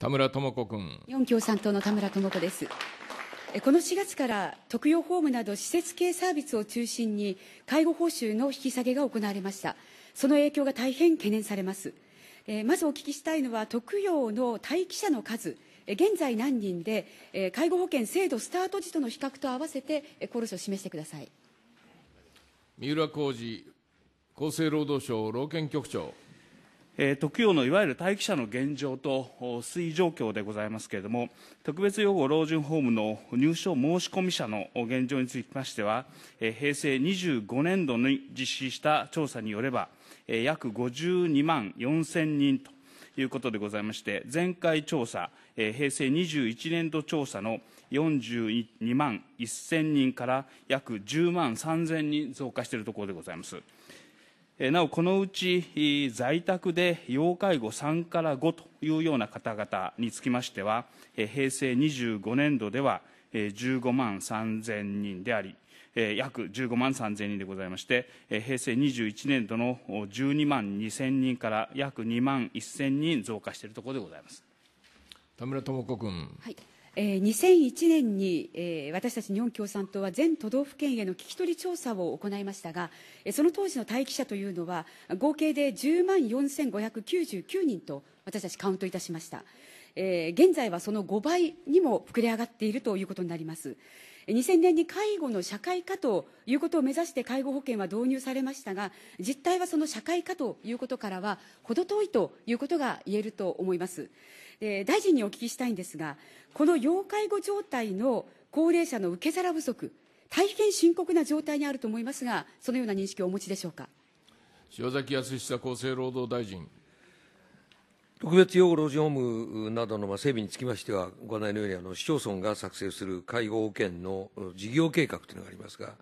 田村智子君。日本共産党の田村智子です。この4月から特養ホームなど施設系サービスを中心に介護報酬の引き下げが行われました。その影響が大変懸念されます。えまずお聞きしたいのは特養の待機者の数。現在何人で、え介護保険制度スタート時との比較と合わせて、え厚労省示してください。三浦浩二厚生労働省労健局長。え特養のいわゆる待機者の現状と推移状況でございますけれども特別養護老人ホームの入所申込者の現状につきましては、え平成25年度に実施した調査によれば、え約52万4000人ということでございまして前回調査、え平成21年度調査の42万1000人から約10万3000人増加しているところでございます。なお、このうち在宅で要介護3から5というような方々につきましては、平成25年度では15万3000人であり、約15万3000人でございまして、平成21年度の12万2000人から約2万1000人増加しているところでございます。田村智子君。はいえ2001年に、え私たち日本共産党は全都道府県への聞き取り調査を行いましたが、えその当時の待機者というのは合計で10万4599人と私たちカウントいたしました、え現在はその5倍にも膨れ上がっているということになります2000年に介護の社会化ということを目指して介護保険は導入されましたが実態はその社会化ということからは程遠いということが言えると思います。えー、大臣にお聞きしたいんですが、この要介護状態の高齢者の受け皿不足、大変深刻な状態にあると思いますが、そのような認識をお持ちでしょうか。塩崎康久厚生労働大臣。特別養護老人ホームなどの整備につきましては、ご案内のようにあの市町村が作成する介護保険の事業計画というのがありますが、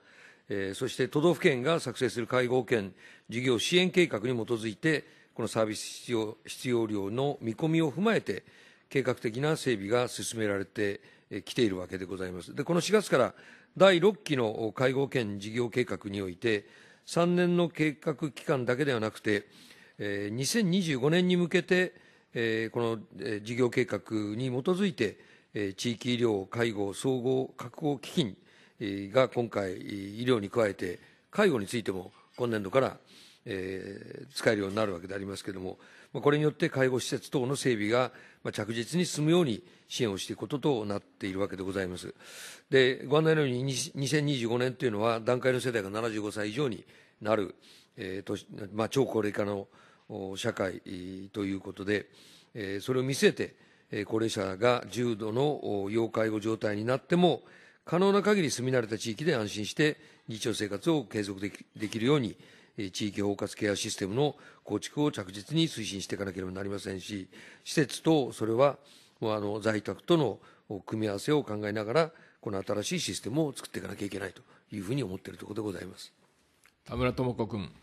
えー、そして都道府県が作成する介護保険事業支援計画に基づいて、このサービス必要必要量の見込みを踏まえて、計画的な整備が進められてきているわけでございます。でこの4月から第6期の介護保険事業計画において、3年の計画期間だけではなくて、え2025年に向けて、えこの事業計画に基づいて、え地域医療、介護、総合確保基金、えが今回、医療に加えて、介護についても今年度から、え使えるようになるわけでありますけれども、まあ、これによって介護施設等の整備が、まあ、着実に進むように支援をしていくこととなっているわけでございます。で、ご案内のように、2025年というのは、団塊の世代が75歳以上になる、えとまあ、超高齢化の社会ということで、それを見据えて、高齢者が重度の要介護状態になっても、可能な限り住み慣れた地域で安心して日常生活を継続できるように、地域包括ケアシステムの構築を着実に推進していかなければなりませんし、施設とそれはあの在宅との組み合わせを考えながら、この新しいシステムを作っていかなきゃいけないというふうに思っているところでございます。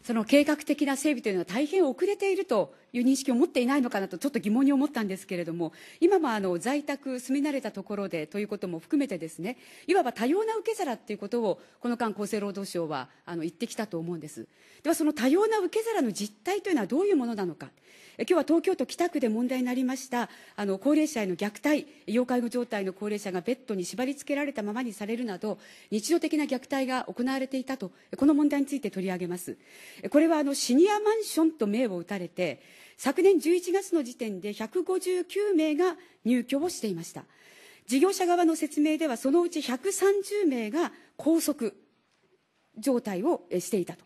その計画的な整備というのは大変遅れているという認識を持っていないのかなとちょっと疑問に思ったんですけれども今もあの在宅住み慣れたところでということも含めてですねいわば多様な受け皿っていうことをこの間厚生労働省はあの言ってきたと思うんですではその多様な受け皿の実態というのはどういうものなのか今日は東京都北区で問題になりましたあの高齢者への虐待要介護状態の高齢者がベッドに縛り付けられたままにされるなど日常的な虐待が行われていたとこの問題について取り上げますこれはあのシニアマンションと銘を打たれて昨年11月の時点で159名が入居をしていました。事業者側の説明では、そのうち130名が拘束状態をしていたと。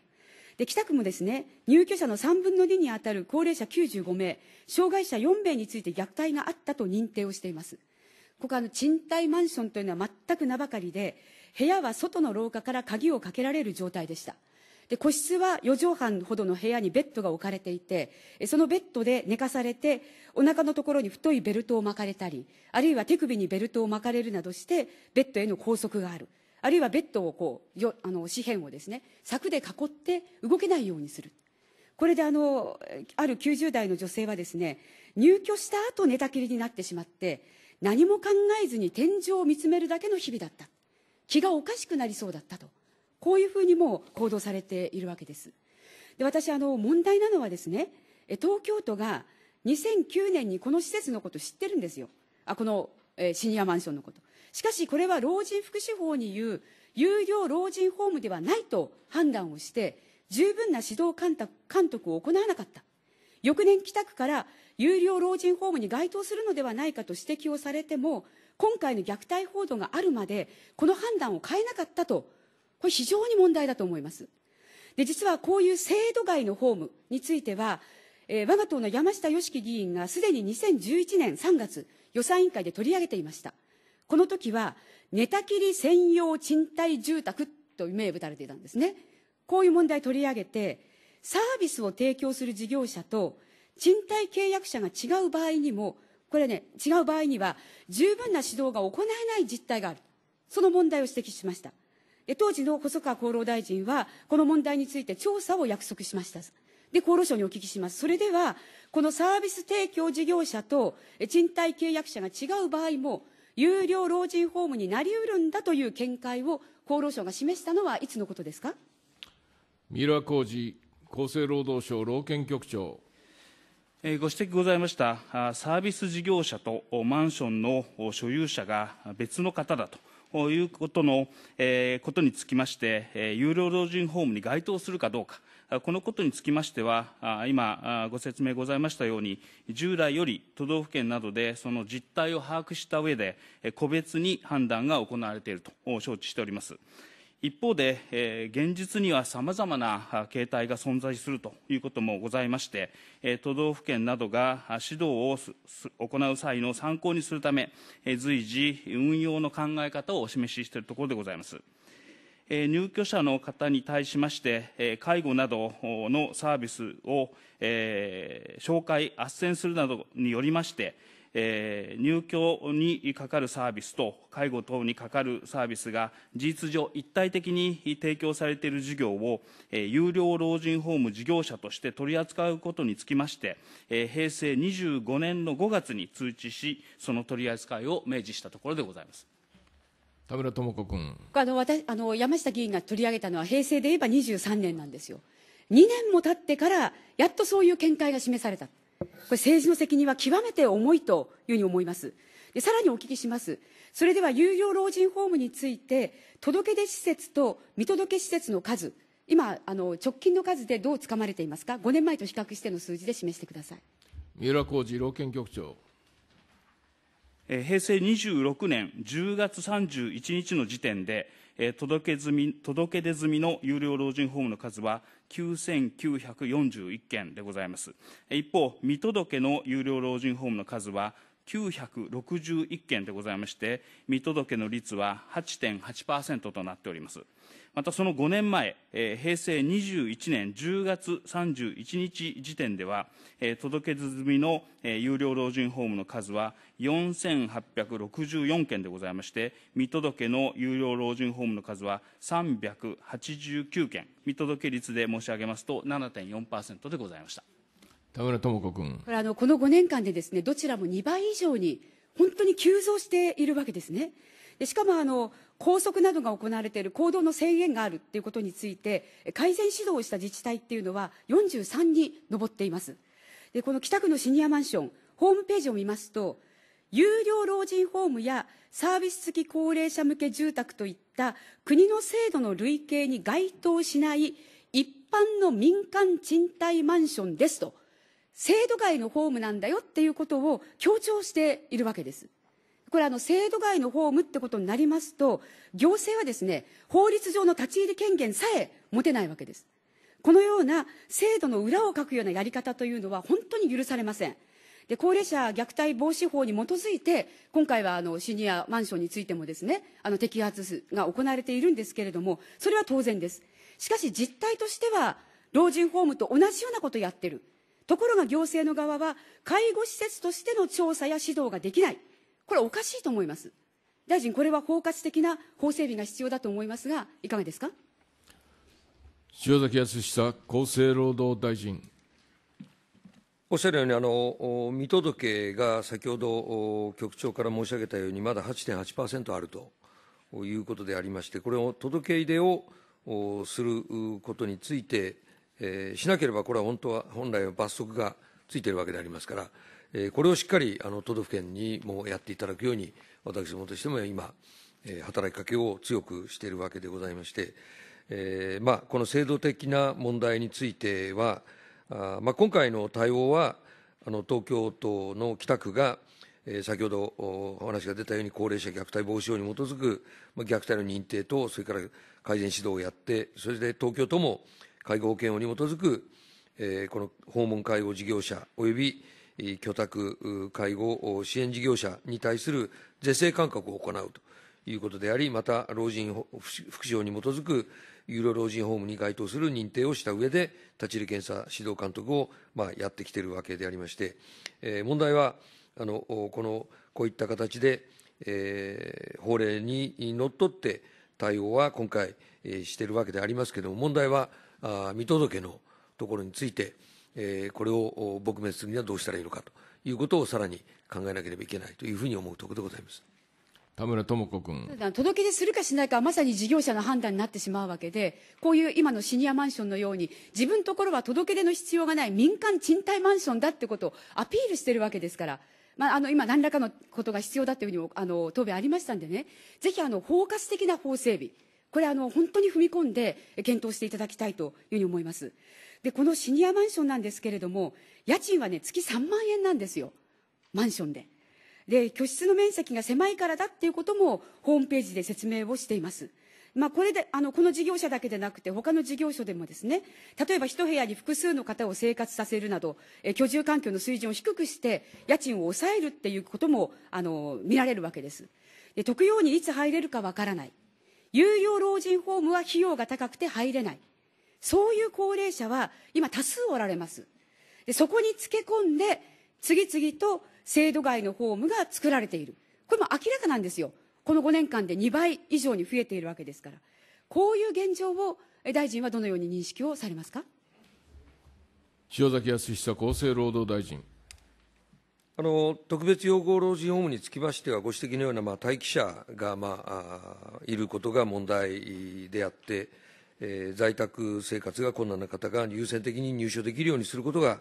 で北区もですね入居者の3分の2に当たる高齢者95名、障害者4名について虐待があったと認定をしています。ここあの賃貸マンションというのは全く名ばかりで、部屋は外の廊下から鍵をかけられる状態でした。で個室は4畳半ほどの部屋にベッドが置かれていてそのベッドで寝かされてお腹のところに太いベルトを巻かれたりあるいは手首にベルトを巻かれるなどしてベッドへの拘束があるあるいはベッドをこうよあの紙片をですね柵で囲って動けないようにするこれであのある90代の女性はですね入居した後寝たきりになってしまって何も考えずに天井を見つめるだけの日々だった気がおかしくなりそうだったとこういうふうにも行動されているわけです。で私あの問題なのはですね東京都が2009年にこの施設のこと知ってるんですよあこの、えー、シニアマンションのことしかしこれは老人福祉法にいう有料老人ホームではないと判断をして十分な指導監督を行わなかった翌年北区から有料老人ホームに該当するのではないかと指摘をされても今回の虐待報道があるまでこの判断を変えなかったとこれ非常に問題だと思います。で実はこういう制度外のホームについては、えー、我が党の山下良樹議員がすでに2011年3月、予算委員会で取り上げていました。この時は、寝たきり専用賃貸住宅という名打たれていたんですね。こういう問題取り上げて、サービスを提供する事業者と賃貸契約者が違う場合にも、これね、違う場合には、十分な指導が行えない実態がある。その問題を指摘しました。当時の細川厚労大臣は、この問題について調査を約束しました。で、厚労省にお聞きします。それでは、このサービス提供事業者と賃貸契約者が違う場合も、有料老人ホームになりうるんだという見解を厚労省が示したのはいつのことですか三浦浩二厚生労働省老健局長。ご指摘ございましたサービス事業者とマンションの所有者が別の方だとということの、えー、ことにつきまして、えー、有料老人ホームに該当するかどうか、このことにつきましては、今、ご説明ございましたように、従来より都道府県などでその実態を把握した上で、個別に判断が行われていると承知しております。一方で、えー、現実にはさまざまな形態が存在するということもございまして、えー、都道府県などが指導を行う際の参考にするため、えー、随時運用の考え方をお示ししているところでございます。入居者の方に対しまして、介護などのサービスを、紹介、斡旋するなどによりまして、えー、入居にかかるサービスと介護等にかかるサービスが事実上一体的に提供されている事業を、えー、有料老人ホーム事業者として取り扱うことにつきまして、えー、平成25年の5月に通知しその取り扱いを明示したところでございます。田村智子君あの私あの山下議員が取り上げたのは平成で言えば23年なんですよ2年も経ってからやっとそういう見解が示されたこれ政治の責任は極めて重いというふうに思います。でさらにお聞きします。それでは有料老人ホームについて、届け出施設と見届け施設の数、今、あの直近の数でどうつかまれていますか、5年前と比較しての数字で示してください三浦浩二老健局長。平成26年10月31日の時点で、え届け済み届け出済みの有料老人ホームの数は9941件でございます一方未届の有料老人ホームの数は961件でございまして未届の率は8.8%となっておりますまたその5年前、平成21年10月31日時点では、届け済みの有料老人ホームの数は4864件でございまして、未届けの有料老人ホームの数は389件、未届け率で申し上げますと7.4%でございました。田村智子君。これあのこの5年間でですね、どちらも2倍以上に本当に急増しているわけですね。しかもあの拘束などが行われている行動の制限があるということについて改善指導をした自治体っていうのは43に上っていますでこの北区のシニアマンションホームページを見ますと有料老人ホームやサービス付き高齢者向け住宅といった国の制度の類型に該当しない一般の民間賃貸マンションですと制度外のホームなんだよっていうことを強調しているわけです。これあの制度外のホームってことになりますと、行政はですね、法律上の立ち入り権限さえ持てないわけです。このような制度の裏をかくようなやり方というのは本当に許されません。で高齢者虐待防止法に基づいて、今回はあのシニアマンションについてもですね、あの摘発が行われているんですけれども、それは当然です。しかし実態としては、老人ホームと同じようなことをやってる。ところが行政の側は、介護施設としての調査や指導ができない。これはおかしいと思います。大臣、これは包括的な法整備が必要だと思いますが、いかがですか。塩崎康久厚生労働大臣。おっしゃるように、あの見届けが先ほど局長から申し上げたように、まだ8.8%あるということでありまして、これを届け入れをすることについて、えー、しなければ、これは本当は本来は罰則がついているわけでありますから、これをしっかりあの都道府県にもやっていただくように、私どもとしても今、働きかけを強くしているわけでございまして、えーまあ、この制度的な問題については、あまあ、今回の対応は、あの東京都の北区が、えー、先ほどお話が出たように、高齢者虐待防止法に基づく、まあ、虐待の認定と、それから改善指導をやって、それで東京都も介護保険法に基づく、えー、この訪問介護事業者および居宅、介護、支援事業者に対する是正勧告を行うということであり、また、老人福祉法に基づく有料老人ホームに該当する認定をした上で、立ち入り検査、指導監督を、まあ、やってきているわけでありまして、えー、問題は、あの、この、こういった形で、えー、法令にのっとって対応は今回、えー、しているわけでありますけれども、問題は、あ見届けのところについて、えこれを撲滅するにはどうしたらいいのかということをさらに考えなければいけないというふうに思うところでございます。田村智子君届け出するかしないかはまさに事業者の判断になってしまうわけでこういう今のシニアマンションのように自分のところは届け出の必要がない民間賃貸マンションだってことをアピールしてるわけですから。まあ、あの今、何らかのことが必要だというふうにあの答弁ありましたんでね、ぜひあの包括的な法整備、これあの、本当に踏み込んで検討していただきたいというふうに思います。で、このシニアマンションなんですけれども、家賃はね、月3万円なんですよ。マンションで。で、居室の面積が狭いからだっていうことも、ホームページで説明をしています。まあ、これで、あの、この事業者だけでなくて、他の事業所でもですね、例えば一部屋に複数の方を生活させるなど、え居住環境の水準を低くして、家賃を抑えるっていうことも、あの、見られるわけです。で、特養にいつ入れるかわからない。有用老人ホームは費用が高くて入れない。そういう高齢者は今多数おられます。でそこにつけ込んで、次々と制度外のホームが作られている。これも明らかなんですよ。この5年間で2倍以上に増えているわけですから。こういう現状を大臣はどのように認識をされますか塩崎康久厚生労働大臣。あの特別養護老人ホームにつきましては、ご指摘のような、まあ、待機者が、まあ、いることが問題であって、えー、在宅生活が困難な方が優先的に入所できるようにすることが、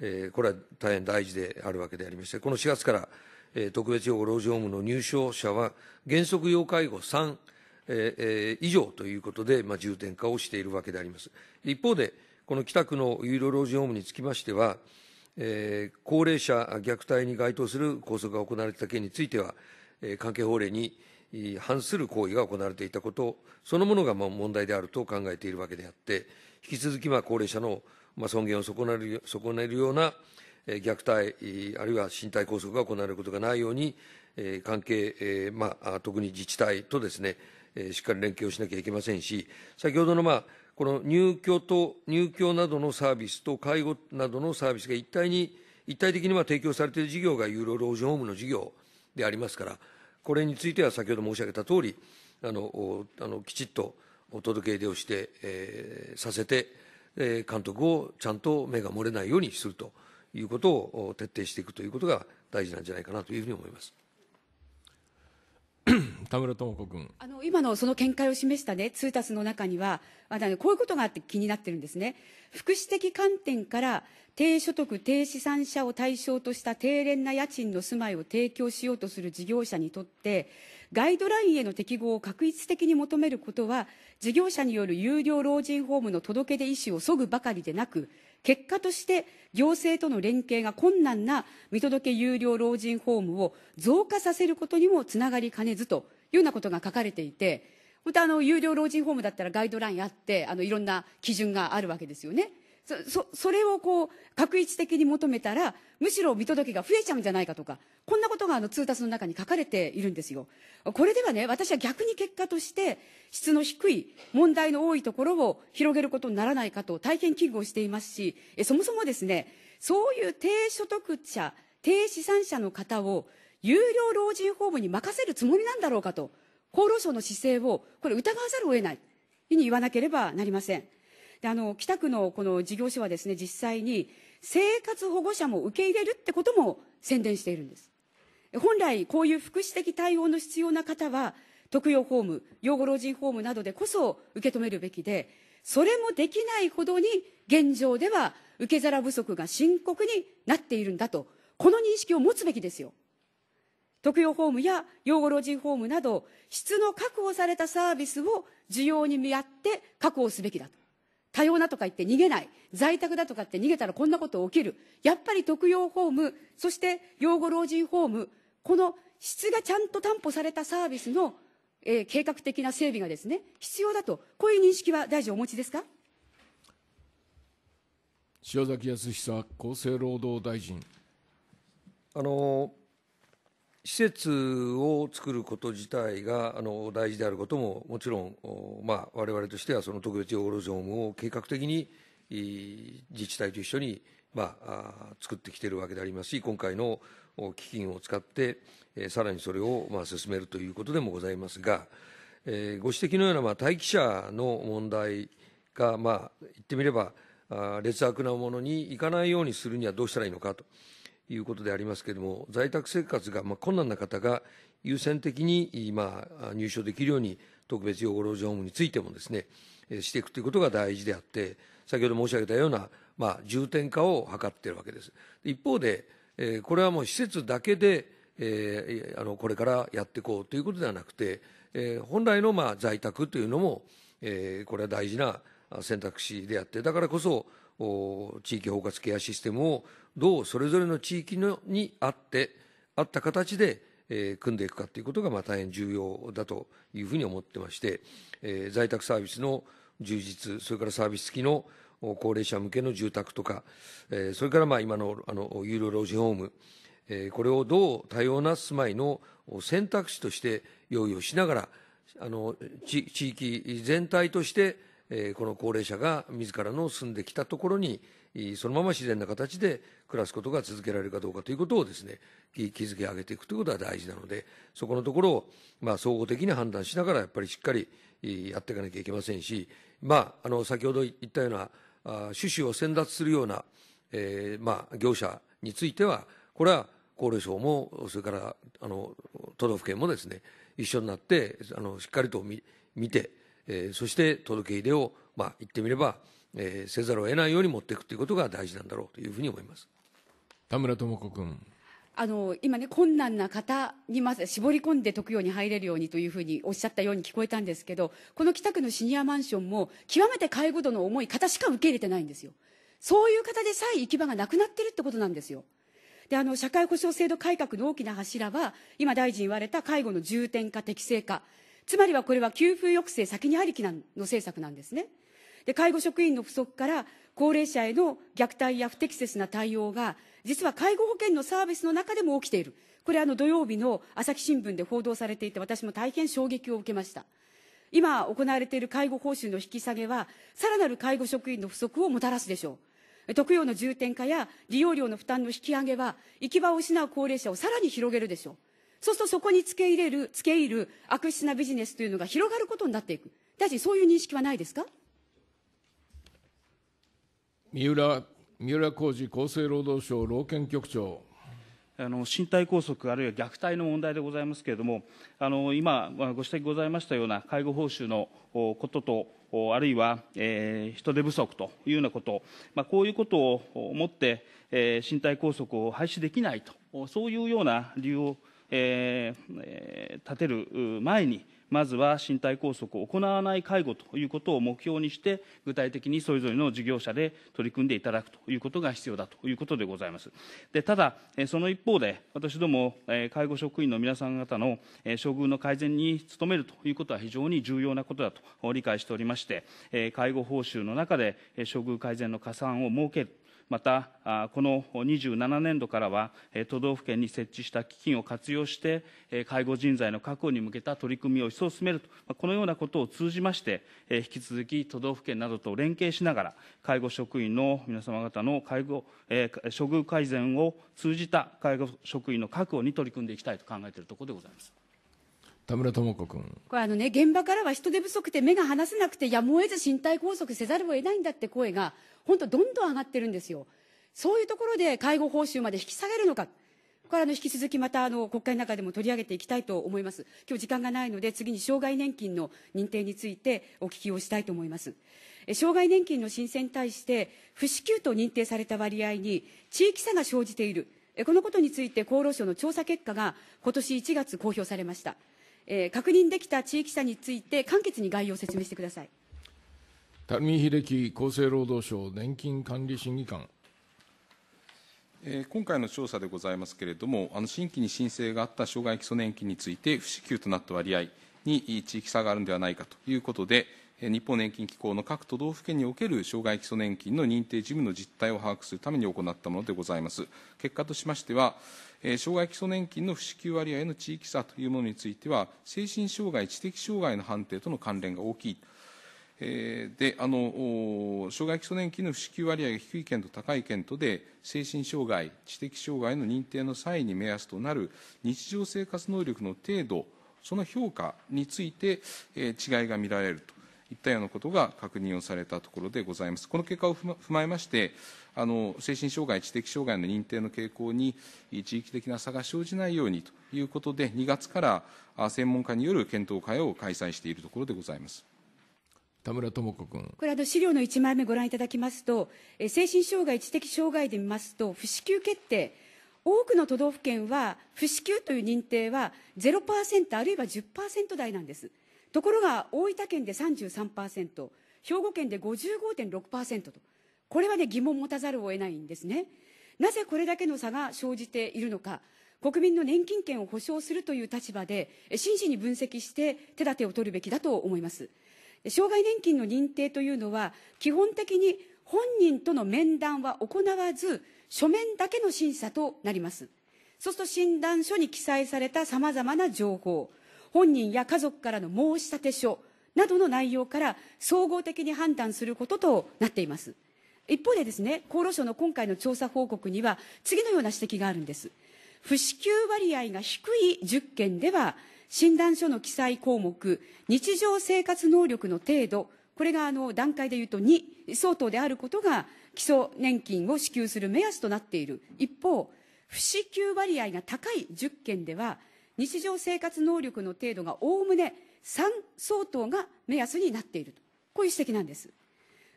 えー、これは大変大事であるわけでありまして、この4月から、えー、特別養護老人ホームの入所者は、原則要介護3、えー、以上ということで、まあ、重点化をしているわけであります。一方で、この北区の有料老人ホームにつきましては、えー、高齢者虐待に該当する拘束が行われた件については、えー、関係法令に、反する行為が行われていたことそのものが問題であると考えているわけであって引き続き高齢者の尊厳を損なる損ねるような虐待あるいは身体拘束が行われることがないように関係、まあ、特に自治体とですねしっかり連携をしなきゃいけませんし先ほどの、まあ、この入居と入居などのサービスと介護などのサービスが一体に一体的にまあ提供されている事業が有料老人ホームの事業でありますからこれについては先ほど申し上げたとおり、あのあのきちっとお届け出をして、えー、させて、えー、監督をちゃんと目が漏れないようにするということを徹底していくということが大事なんじゃないかなというふうに思います。田村智子君あの今のその見解を示したね通達の中にはあのこういうことがあって気になってるんですね福祉的観点から低所得低資産者を対象とした低廉な家賃の住まいを提供しようとする事業者にとってガイドラインへの適合を確実的に求めることは事業者による有料老人ホームの届け出意思をそぐばかりでなく結果として行政との連携が困難な見届け有料老人ホームを増加させることにもつながりかねずというようなことが書かれていて、またあの有料老人ホームだったらガイドラインあってあのいろんな基準があるわけですよね。そ、それをこう、確一的に求めたら、むしろ見届けが増えちゃうんじゃないかとか、こんなことがあの通達の中に書かれているんですよ。これではね、私は逆に結果として、質の低い、問題の多いところを広げることにならないかと大変危惧をしていますし、そもそもですね、そういう低所得者、低資産者の方を、有料老人ホームに任せるつもりなんだろうかと、厚労省の姿勢を、これ疑わざるを得ない、に言わなければなりません。であの北区のこの事業所はですね実際に生活保護者も受け入れるってことも宣伝しているんです本来こういう福祉的対応の必要な方は特養ホーム養護老人ホームなどでこそ受け止めるべきでそれもできないほどに現状では受け皿不足が深刻になっているんだとこの認識を持つべきですよ特養ホームや養護老人ホームなど質の確保されたサービスを需要に見合って確保すべきだと多様なとか言って逃げない在宅だとかって逃げたらこんなこと起きるやっぱり特養ホームそして養護老人ホームこの質がちゃんと担保されたサービスの、えー、計画的な整備がですね必要だとこういう認識は大臣お持ちですか塩崎康久厚生労働大臣あの施設を作ること自体があの大事であることももちろん、まあ、我々としてはその特別養老ゾーンを計画的に自治体と一緒に、まあ、作ってきているわけでありますし今回の基金を使ってさらにそれを、まあ、進めるということでもございますが、えー、ご指摘のような、まあ、待機者の問題が、まあ、言ってみれば劣悪なものにいかないようにするにはどうしたらいいのかと。いうことでありますけれども、在宅生活がまあ困難な方が優先的にまあ入所できるように、特別養護老人ホームについてもですね、していくということが大事であって、先ほど申し上げたような、まあ、重点化を図っているわけです。一方で、えこれはもう施設だけで、えあのこれからやっていこうということではなくて、え本来のまあ在宅というのも、えこれは大事な選択肢であって、だからこそ、地域包括ケアシステムをどうそれぞれの地域のにあってあった形で、えー、組んでいくかということがまあ大変重要だというふうに思ってまして、えー、在宅サービスの充実それからサービス付きの高齢者向けの住宅とか、えー、それからまあ今のあの有料老人ホーム、えー、これをどう多様な住まいの選択肢として用意をしながらあの地域全体としてえこの高齢者が自らの住んできたところにそのまま自然な形で暮らすことが続けられるかどうかということをですね築き上げていくということは大事なのでそこのところを、まあ、総合的に判断しながらやっぱりしっかりやっていかなきゃいけませんし、まあ、あの先ほど言ったような趣旨を先達するような、えー、まあ、業者についてはこれは高齢省もそれからあの都道府県もですね一緒になってあのしっかりと見てえー、そして届け入れを、まあ、言ってみれば、えー、せざるを得ないように持っていくということが大事なんだろうというふうに思います田村智子君。あの今ね、困難な方にまず絞り込んで特養に入れるようにというふうにおっしゃったように聞こえたんですけど、この北区のシニアマンションも、極めて介護度の重い方しか受け入れてないんですよ。そういう方でさえ行き場がなくなってるってことなんですよ。であの社会保障制度改革の大きな柱は今大臣言われた介護の重点化適正化つまりはこれは給付抑制先にありきの政策なんですね。で介護職員の不足から高齢者への虐待や不適切な対応が実は介護保険のサービスの中でも起きているこれあの土曜日の朝日新聞で報道されていて私も大変衝撃を受けました今行われている介護報酬の引き下げはさらなる介護職員の不足をもたらすでしょう特養の重点化や利用料の負担の引き上げは行き場を失う高齢者をさらに広げるでしょうそうするとそこに付け入れる、付け入る悪質なビジネスというのが広がることになっていく。大臣、そういう認識はないですか三浦、三浦浩二厚生労働省労研局長。あの身体拘束あるいは虐待の問題でございますけれども、あの今、ご指摘ございましたような介護報酬のことと、あるいは、えー、人手不足というようなこと、まあ、こういうことをもって、えー、身体拘束を廃止できないと、そういうような理由をえー、立てる前に、まずは身体拘束を行わない介護ということを目標にして、具体的にそれぞれの事業者で取り組んでいただくということが必要だということでございます。でただ、その一方で、私ども、介護職員の皆さん方の処遇の改善に努めるということは非常に重要なことだと理解しておりまして、介護報酬の中で処遇改善の加算を設ける。また、この27年度からは、都道府県に設置した基金を活用して、介護人材の確保に向けた取り組みを一層進めると、このようなことを通じまして、引き続き都道府県などと連携しながら、介護職員の皆様方の介護、処遇改善を通じた介護職員の確保に取り組んでいきたいと考えているところでございます。田村智子君これあの、ね、現場からは人手不足で目が離せなくてやむを得ず身体拘束せざるを得ないんだって声が本当どんどん上がってるんですよそういうところで介護報酬まで引き下げるのかこれあの引き続きまたあの国会の中でも取り上げていきたいと思います今日時間がないので次に障害年金の認定についてお聞きをしたいと思います障害年金の申請に対して不支給と認定された割合に地域差が生じているこのことについて厚労省の調査結果が今年1月公表されましたえー、確認できた地域差について、簡潔に概要を説明してください。民秀樹厚生労働省年金管理審議官。え今回の調査でございますけれども、あの新規に申請があった障害基礎年金について、不支給となった割合に地域差があるんではないかということで、日本年金機構の各都道府県における障害基礎年金の認定事務の実態を把握するために行ったものでございます。結果としましては、障害基礎年金の不支給割合の地域差というものについては、精神障害、知的障害の判定との関連が大きい。であの障害基礎年金の不支給割合が低い県と高い県とで、精神障害、知的障害の認定の際に目安となる日常生活能力の程度、その評価について違いが見られるといったようなことが確認をされたところでございます。この結果を踏まえまして、あの精神障害、知的障害の認定の傾向に地域的な差が生じないようにということで、2月から専門家による検討会を開催しているところでございます。田村智子君これあの資料の1枚目ご覧いただきますと、え精神障害、知的障害で見ますと、不支給決定、多くの都道府県は不支給という認定は0%あるいは10%台なんです。ところが大分県で33%兵庫県で55.6%とこれはね疑問を持たざるを得ないんですねなぜこれだけの差が生じているのか国民の年金権を保障するという立場で真摯に分析して手立てを取るべきだと思います障害年金の認定というのは基本的に本人との面談は行わず書面だけの審査となりますそうすると診断書に記載されたさまざまな情報本人や家族からの申し立て書などの内容から総合的に判断することとなっています一方でですね厚労省の今回の調査報告には次のような指摘があるんです不支給割合が低い10件では診断書の記載項目日常生活能力の程度これがあの段階でいうと2相当であることが基礎年金を支給する目安となっている一方不支給割合が高い10件では日常生活能力の程度がおおむね3相当が目安になっているとこういう指摘なんです。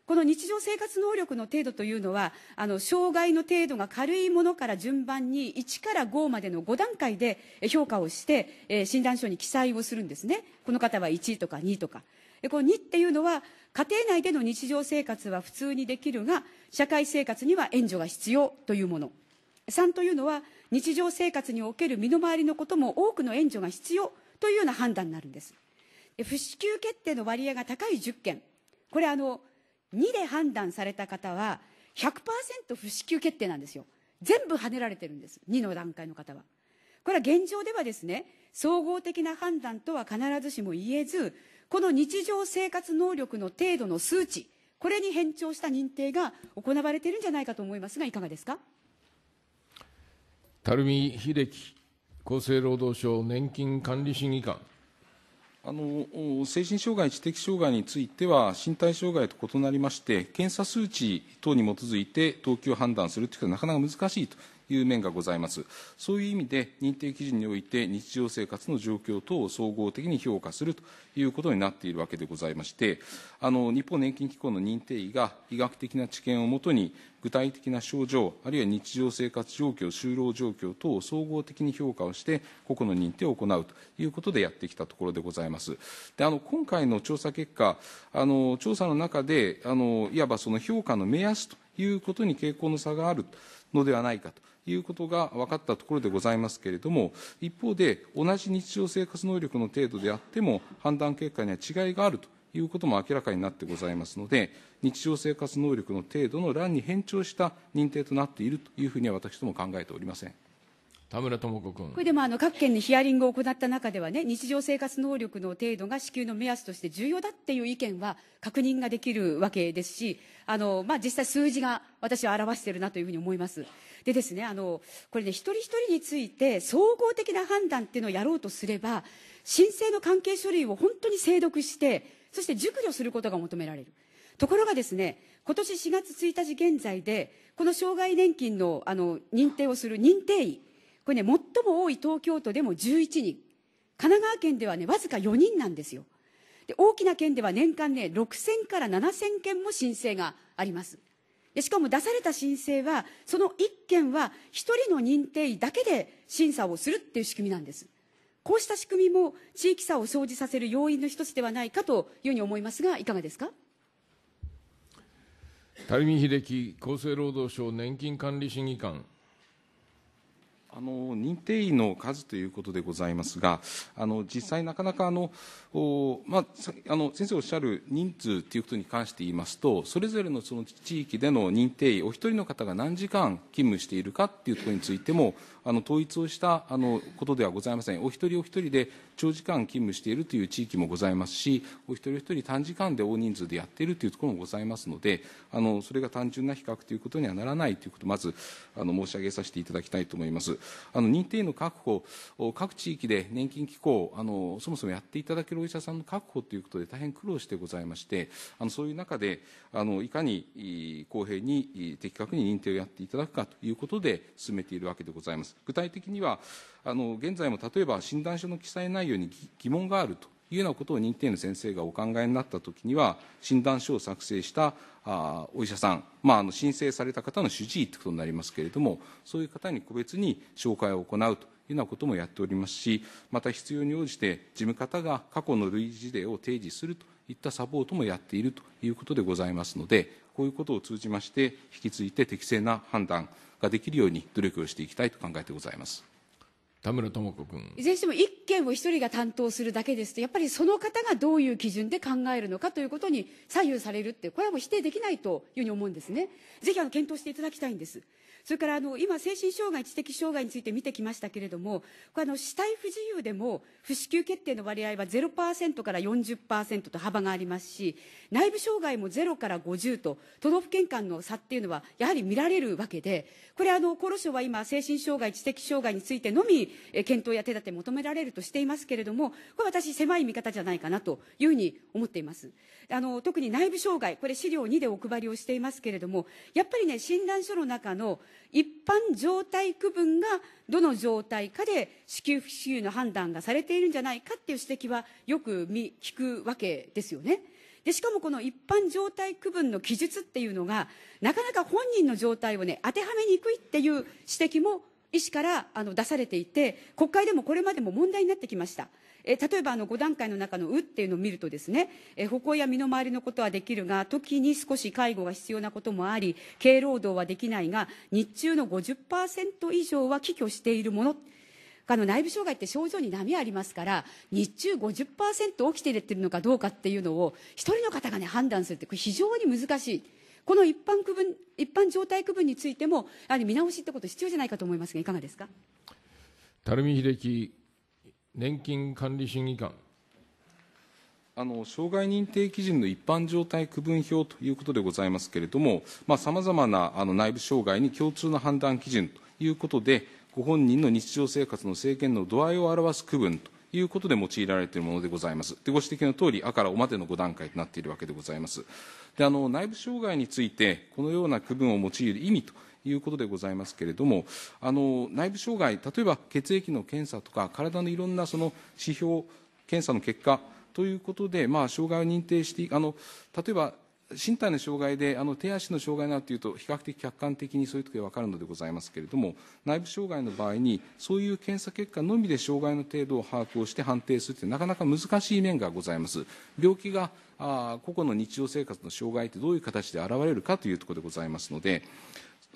この日常生活能力の程度というのはあの障害の程度が軽いものから順番に1から5までの5段階で評価をして、えー、診断書に記載をするんですねこの方は1とか2とかこの2っていうのは家庭内での日常生活は普通にできるが社会生活には援助が必要というもの3というのは日常生活における身の回りのことも多くの援助が必要というような判断になるんです不支給決定の割合が高い10件これあの2で判断された方は100%不支給決定なんですよ全部跳ねられてるんです2の段階の方はこれは現状ではですね総合的な判断とは必ずしも言えずこの日常生活能力の程度の数値これに偏重した認定が行われているんじゃないかと思いますがいかがですか垂水秀樹厚生労働省年金管理審議官。あの精神障害、知的障害については、身体障害と異なりまして、検査数値等に基づいて等級を判断するというのは、なかなか難しいという面がございますそういう意味で認定基準において日常生活の状況等を総合的に評価するということになっているわけでございましてあの日本年金機構の認定医が医学的な知見をもとに具体的な症状あるいは日常生活状況就労状況等を総合的に評価をして個々の認定を行うということでやってきたところでございますであの今回の調査結果あの調査の中であのいわばその評価の目安ということに傾向の差があるのではないかということが分かったところでございますけれども、一方で、同じ日常生活能力の程度であっても、判断結果には違いがあるということも明らかになってございますので、日常生活能力の程度の欄に偏重した認定となっているというふうには、私ども考えておりません。田村智子君これでもあの各県にヒアリングを行った中ではね日常生活能力の程度が支給の目安として重要だっていう意見は確認ができるわけですしあの、まあ、実際数字が私は表してるなというふうに思いますでですねあのこれね一人一人について総合的な判断っていうのをやろうとすれば申請の関係書類を本当に精読してそして熟慮することが求められるところがですね今年4月1日現在でこの障害年金のあの認定をする認定医これね、最も多い東京都でも11人。神奈川県ではね、わずか4人なんですよ。で、大きな県では年間ね、6000から7000件も申請があります。でしかも出された申請は、その1件は1人の認定医だけで審査をするっていう仕組みなんです。こうした仕組みも地域差を生じさせる要因の一つではないかというふうに思いますが、いかがですか。垂水秀樹厚生労働省年金管理審議官。あの認定医の数ということでございますが、あの実際、なかなかあの、まあ、あの先生おっしゃる人数ということに関して言いますと、それぞれのその地域での認定医、お一人の方が何時間勤務しているかというところについても、あの統一をしたあのことではございません。お一人お一人で長時間勤務しているという地域もございますし、お一人お一人短時間で大人数でやっているというところもございますので、あのそれが単純な比較ということにはならないということをまずあの申し上げさせていただきたいと思います。あの認定の確保、各地域で年金機構あの、そもそもやっていただけるお医者さんの確保ということで大変苦労してございまして、あのそういう中であの、いかに公平に的確に認定をやっていただくかということで進めているわけでございます。具体的にはあの現在も例えば診断書の記載内容に疑問があるというようなことを認定の先生がお考えになったときには診断書を作成したあお医者さん、まあ、あの申請された方の主治医ということになりますけれどもそういう方に個別に紹介を行うというようなこともやっておりますしまた必要に応じて事務方が過去の類似事例を提示するといったサポートもやっているということでございますのでこういうことを通じまして、引き続いて適正な判断ができるように努力をしていきたいと考えてございます。田村智子君いずれにしても1件を1人が担当するだけですとやっぱりその方がどういう基準で考えるのかということに左右されるってこれはもう否定できないというふうに思うんですね。ぜひあの検討していただきたいんです。それからあの今精神障害知的障害について見てきましたけれどもこれあの死体不自由でも不支給決定の割合は0%から40%と幅がありますし内部障害も0から50と都道府県間の差っていうのはやはり見られるわけでこれあの厚労省は今精神障害知的障害についてのみ検討や手立て求められるとしていますけれどもこれ私狭い見方じゃないかなというふうに思っていますあの特に内部障害これ資料2でお配りをしていますけれどもやっぱりね診断書の中の一般状態区分がどの状態かで支給不支給の判断がされているんじゃないかっていう指摘はよく聞くわけですよね。でしかもこの一般状態区分の記述っていうのがなかなか本人の状態をね当てはめにくいっていう指摘も医師からあの出されていて国会でもこれまでも問題になってきました。え例えばあの5段階の中の「う」っていうのを見るとですね、え歩行や身の回りのことはできるが時に少し介護が必要なこともあり軽労働はできないが日中の50%以上は帰居しているものあの内部障害って症状に波ありますから日中50%起きてってるのかどうかっていうのを一人の方がね判断するってこれ非常に難しい。この一般区分一般状態区分についてもやはり見直しってこと必要じゃないかと思いますがいかがですか垂水秀樹年金管理審議官。あの障害認定基準の一般状態区分表ということでございますけれども、さまざ、まなあの内部障害に共通の判断基準ということで、ご本人の日常生活の制限の度合いを表す区分ということで用いられているものでございます。でご指摘のとおり、あからおまでの5段階となっているわけでございます。であの内部障害について、このような区分を用いる意味ということでございますけれども、あの内部障害、例えば血液の検査とか、体のいろんなその指標、検査の結果ということで、まあ、障害を認定して、あの例えば身体の障害であの手足の障害などというと比較的客観的にそういう時は分かるのでございますけれども内部障害の場合にそういう検査結果のみで障害の程度を把握をして判定するってなかなか難しい面がございます病気があ個々の日常生活の障害ってどういう形で現れるかというところでございますので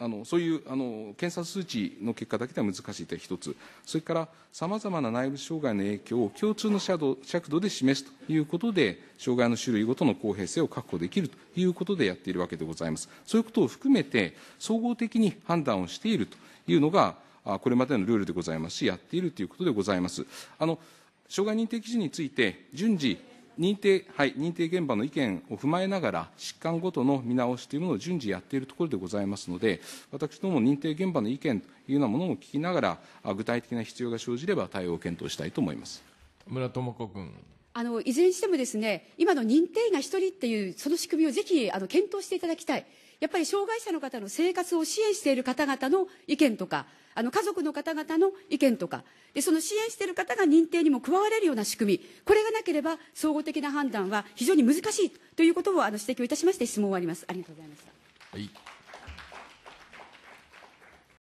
あのそういうあの検査数値の結果だけでは難しいという1つ、それからさまざまな内部障害の影響を共通の尺度で示すということで、障害の種類ごとの公平性を確保できるということでやっているわけでございます。そういうことを含めて、総合的に判断をしているというのが、これまでのルールでございますし、やっているということでございます。あの障害認定基準について順次認定,、はい、認定現場の意見を踏まえながら、疾患ごとの見直しというものを順次やっているところでございますので、私ども認定現場の意見というようなものも聞きながら、具体的な必要が生じれば対応を検討したいと思います村智子君。あのいずれにしてもですね今の認定医が1人っていうその仕組みをぜひあの検討していただきたい。やっぱり障害者の方の生活を支援している方々の意見とか、あの家族の方々の意見とかで、その支援している方が認定にも加われるような仕組み、これがなければ、総合的な判断は非常に難しいということをあの指摘をいたしまして、質問を終わります。ありがとうございました。はい